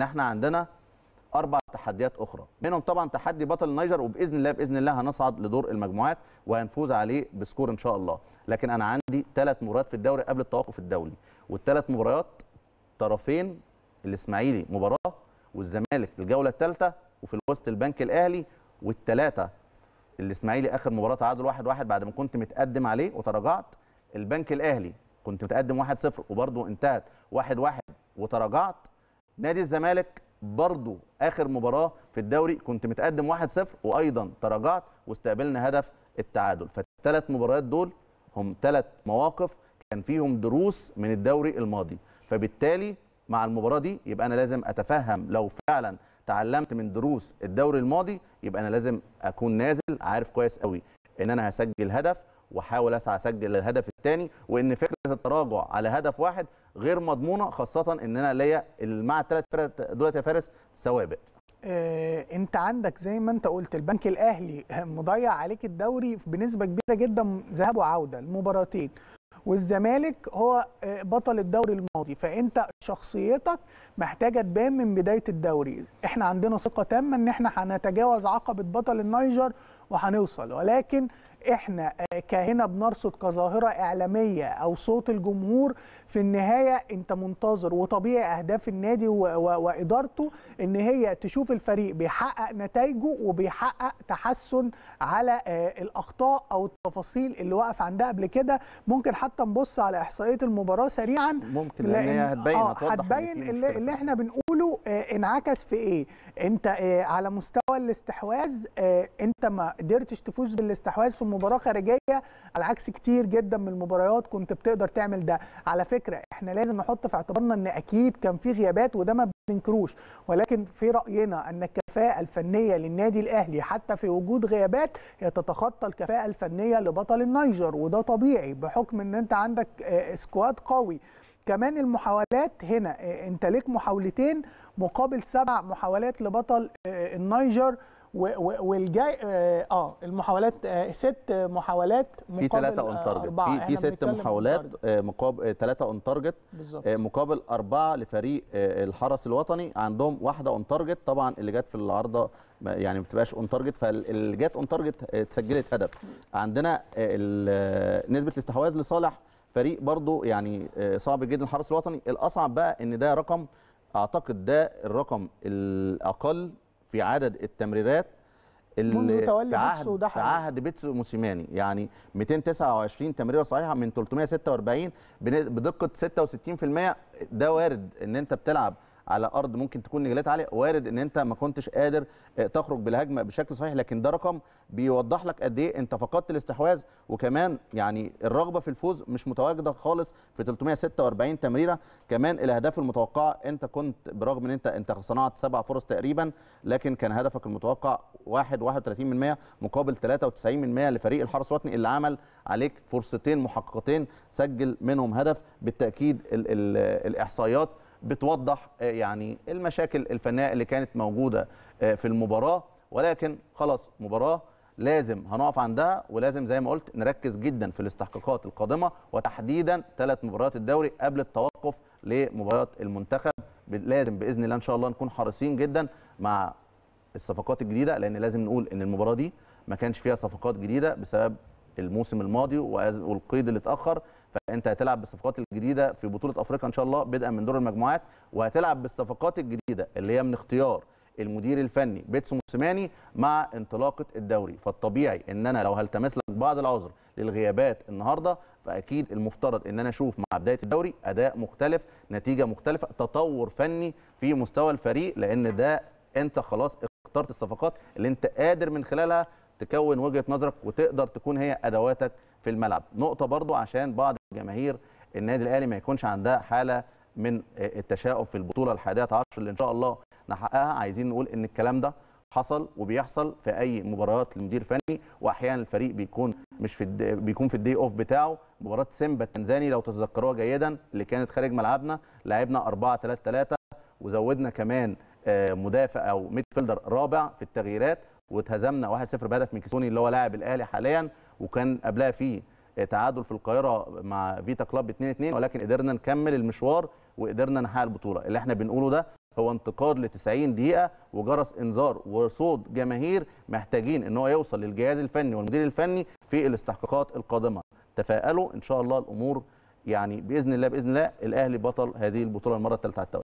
ان احنا عندنا اربع تحديات اخرى منهم طبعا تحدي بطل النيجر وباذن الله باذن الله هنصعد لدور المجموعات وهنفوز عليه بسكور ان شاء الله لكن انا عندي ثلاث مباريات في الدوري قبل التوقف الدولي والثلاث مباريات طرفين الاسماعيلي مباراه والزمالك الجوله الثالثه وفي الوسط البنك الاهلي والثلاثه الاسماعيلي اخر مباراه تعادل 1-1 واحد واحد بعد ما كنت متقدم عليه وتراجعت البنك الاهلي كنت متقدم 1-0 وبرضه انتهت 1-1 واحد واحد وتراجعت نادي الزمالك برضو اخر مباراه في الدوري كنت متقدم 1-0 وايضا تراجعت واستقبلنا هدف التعادل فالثلاث مباريات دول هم ثلاث مواقف كان فيهم دروس من الدوري الماضي فبالتالي مع المباراه دي يبقى انا لازم اتفهم لو فعلا تعلمت من دروس الدوري الماضي يبقى انا لازم اكون نازل عارف كويس قوي ان انا هسجل هدف واحاول اسعى اسجل الهدف الثاني وان فكره التراجع على هدف واحد غير مضمونه خاصه ان انا ليا مع الثلاث فرق دولت يا فارس سوابق إيه انت عندك زي ما انت قلت البنك الاهلي مضيع عليك الدوري بنسبه كبيره جدا ذهاب وعوده المباراتين والزمالك هو آه، بطل الدوري الماضي فانت شخصيتك محتاجه تبان من بدايه الدوري احنا عندنا ثقه تامه ان احنا هنتجاوز عقبه بطل النيجر وهنوصل ولكن احنا كهنا بنرصد كظاهره اعلاميه او صوت الجمهور في النهايه انت منتظر وطبيعي اهداف النادي وادارته ان هي تشوف الفريق بيحقق نتائجه وبيحقق تحسن على آه، الاخطاء او التفاصيل اللي وقف عندها قبل كده ممكن حتى نبص على احصائيه المباراه سريعا ممكن لان هي هتبين آه هتبين اللي, اللي احنا بنقوله آه، انعكس في ايه انت آه، على مستوى الاستحواذ انت ما قدرتش تفوز بالاستحواذ في مباراه خارجيه على عكس كتير جدا من المباريات كنت بتقدر تعمل ده على فكره احنا لازم نحط في اعتبارنا ان اكيد كان في غيابات وده ما بننكروش ولكن في راينا ان الكفاءه الفنيه للنادي الاهلي حتى في وجود غيابات هي تتخطى الكفاءه الفنيه لبطل النيجر وده طبيعي بحكم ان انت عندك آه، سكواد قوي كمان المحاولات هنا آه، انت ليك محاولتين مقابل سبع محاولات لبطل آه، النيجر والجاي آه،, اه المحاولات آه ست محاولات مقابل في ثلاثة اون تارجت في, في ست محاولات مقابل ثلاثة اون تارجت مقابل أربعة لفريق آه، الحرس الوطني عندهم واحدة اون تارجت طبعا اللي جت في العارضة يعني ما بتبقاش اون تارجت فاللي جت اون آه، تارجت اتسجلت هدف عندنا نسبة الاستحواذ لصالح فريق برضو يعني صعب جدا الحرس الوطني الأصعب بقى إن ده رقم اعتقد ده الرقم الاقل في عدد التمريرات اللي في عهد ده في عهد بيتسو موسيماني يعني 229 تمريره صحيحه من 346 بدقه 66% ده وارد ان انت بتلعب على ارض ممكن تكون نجلات عاليه وارد ان انت ما كنتش قادر آه، تخرج بالهجمه بشكل صحيح لكن ده رقم بيوضح لك قد ايه انت فقدت الاستحواذ وكمان يعني الرغبه في الفوز مش متواجده خالص في 346 تمريره كمان الاهداف المتوقعه انت كنت برغم ان انت انت صنعت سبع فرص تقريبا لكن كان هدفك المتوقع 1 31% مقابل 93% لفريق الحرس الوطني اللي عمل عليك فرصتين محققتين سجل منهم هدف بالتاكيد الاحصائيات بتوضح آه، يعني المشاكل الفنيه اللي كانت موجوده آه، في المباراه ولكن خلاص مباراه لازم هنقف عندها ولازم زي ما قلت نركز جدا في الاستحقاقات القادمه وتحديدا ثلاث مباريات الدوري قبل التوقف لمباريات المنتخب لازم باذن الله ان شاء الله نكون حريصين جدا مع الصفقات الجديده لان لازم نقول ان المباراه دي ما كانش فيها صفقات جديده بسبب الموسم الماضي والقيد اللي اتاخر فانت هتلعب بالصفقات الجديده في بطوله افريقيا ان شاء الله بدءا من دور المجموعات وهتلعب بالصفقات الجديده اللي هي من اختيار المدير الفني بيتسو موسيماني مع انطلاقه الدوري فالطبيعي ان انا لو هلتمس لك بعض العذر للغيابات النهارده فاكيد المفترض ان انا اشوف مع بدايه الدوري اداء مختلف نتيجه مختلفه تطور فني في مستوى الفريق لان ده انت خلاص اخترت الصفقات اللي انت قادر من خلالها تكون وجهه نظرك وتقدر تكون هي ادواتك في الملعب نقطه برضو عشان بعض جماهير النادي الاهلي ما يكونش عندها حاله من التشاؤم في البطوله ال11 اللي ان شاء الله نحققها عايزين نقول ان الكلام ده حصل وبيحصل في اي مباريات لمدير فني واحيانا الفريق بيكون مش في بيكون في الدي اوف بتاعه مباراه سيمبا التنزاني لو تتذكروها جيدا اللي كانت خارج ملعبنا لعبنا 4 3 3 وزودنا كمان آه، مدافع او ميدفيلدر رابع في التغييرات واتهزمنا 1-0 بهدف من كيسوني اللي هو لاعب الاهلي حاليا وكان قبلها فيه تعادل في القاهره مع فيتا كلاب 2 2 ولكن قدرنا نكمل المشوار وقدرنا نحقق البطوله اللي احنا بنقوله ده هو انتقاد ل 90 دقيقه وجرس انذار وصوت جماهير محتاجين ان هو يوصل للجهاز الفني والمدير الفني في الاستحقاقات القادمه تفائلوا ان شاء الله الامور يعني باذن الله باذن الله الاهلي بطل هذه البطوله المره الثالثه على التوالي